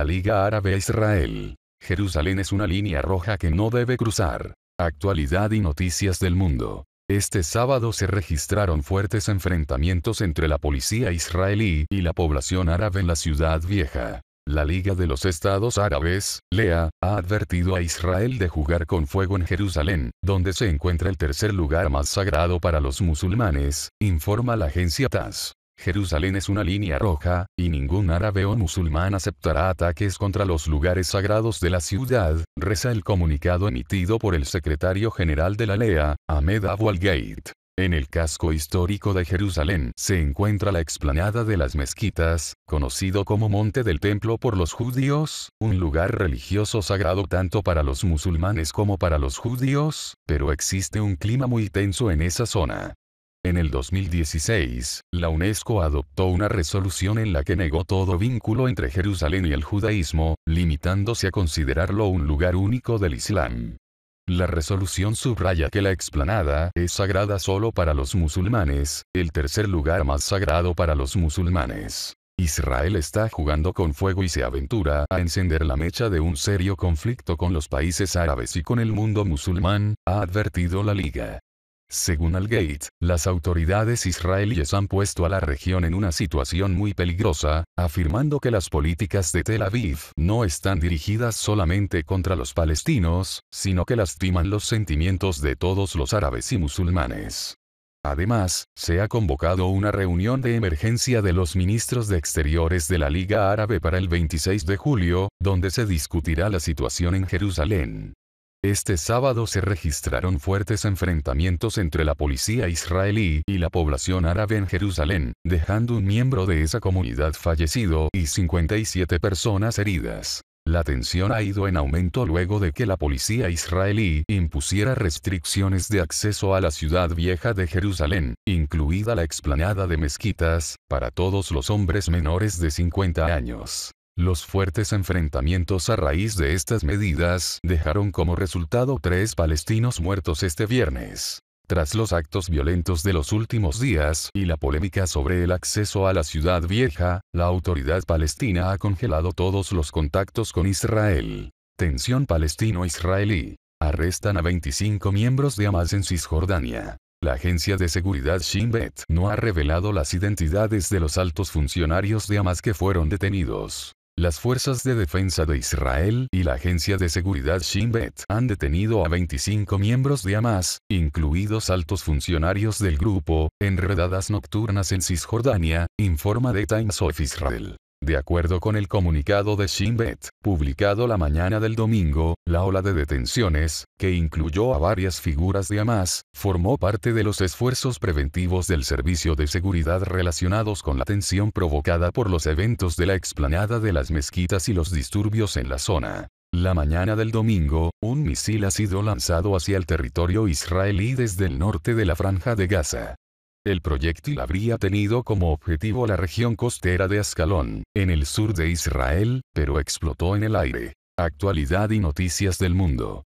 la Liga Árabe a Israel. Jerusalén es una línea roja que no debe cruzar. Actualidad y noticias del mundo. Este sábado se registraron fuertes enfrentamientos entre la policía israelí y la población árabe en la ciudad vieja. La Liga de los Estados Árabes, LEA, ha advertido a Israel de jugar con fuego en Jerusalén, donde se encuentra el tercer lugar más sagrado para los musulmanes, informa la agencia TAS. Jerusalén es una línea roja, y ningún árabe o musulmán aceptará ataques contra los lugares sagrados de la ciudad, reza el comunicado emitido por el secretario general de la LEA, Ahmed Abu al En el casco histórico de Jerusalén se encuentra la explanada de las mezquitas, conocido como Monte del Templo por los judíos, un lugar religioso sagrado tanto para los musulmanes como para los judíos, pero existe un clima muy tenso en esa zona. En el 2016, la UNESCO adoptó una resolución en la que negó todo vínculo entre Jerusalén y el judaísmo, limitándose a considerarlo un lugar único del Islam. La resolución subraya que la explanada es sagrada solo para los musulmanes, el tercer lugar más sagrado para los musulmanes. Israel está jugando con fuego y se aventura a encender la mecha de un serio conflicto con los países árabes y con el mundo musulmán, ha advertido la Liga. Según Al-Gate, las autoridades israelíes han puesto a la región en una situación muy peligrosa, afirmando que las políticas de Tel Aviv no están dirigidas solamente contra los palestinos, sino que lastiman los sentimientos de todos los árabes y musulmanes. Además, se ha convocado una reunión de emergencia de los ministros de Exteriores de la Liga Árabe para el 26 de julio, donde se discutirá la situación en Jerusalén. Este sábado se registraron fuertes enfrentamientos entre la policía israelí y la población árabe en Jerusalén, dejando un miembro de esa comunidad fallecido y 57 personas heridas. La tensión ha ido en aumento luego de que la policía israelí impusiera restricciones de acceso a la ciudad vieja de Jerusalén, incluida la explanada de mezquitas, para todos los hombres menores de 50 años. Los fuertes enfrentamientos a raíz de estas medidas dejaron como resultado tres palestinos muertos este viernes. Tras los actos violentos de los últimos días y la polémica sobre el acceso a la ciudad vieja, la autoridad palestina ha congelado todos los contactos con Israel. Tensión palestino-israelí. Arrestan a 25 miembros de Hamas en Cisjordania. La agencia de seguridad Shin Bet no ha revelado las identidades de los altos funcionarios de Hamas que fueron detenidos. Las fuerzas de defensa de Israel y la agencia de seguridad Shin Bet han detenido a 25 miembros de Hamas, incluidos altos funcionarios del grupo, en redadas nocturnas en Cisjordania, informa The Times of Israel. De acuerdo con el comunicado de Shin Bet, publicado la mañana del domingo, la ola de detenciones, que incluyó a varias figuras de Hamas, formó parte de los esfuerzos preventivos del servicio de seguridad relacionados con la tensión provocada por los eventos de la explanada de las mezquitas y los disturbios en la zona. La mañana del domingo, un misil ha sido lanzado hacia el territorio israelí desde el norte de la franja de Gaza. El proyectil habría tenido como objetivo la región costera de Ascalón, en el sur de Israel, pero explotó en el aire. Actualidad y noticias del mundo.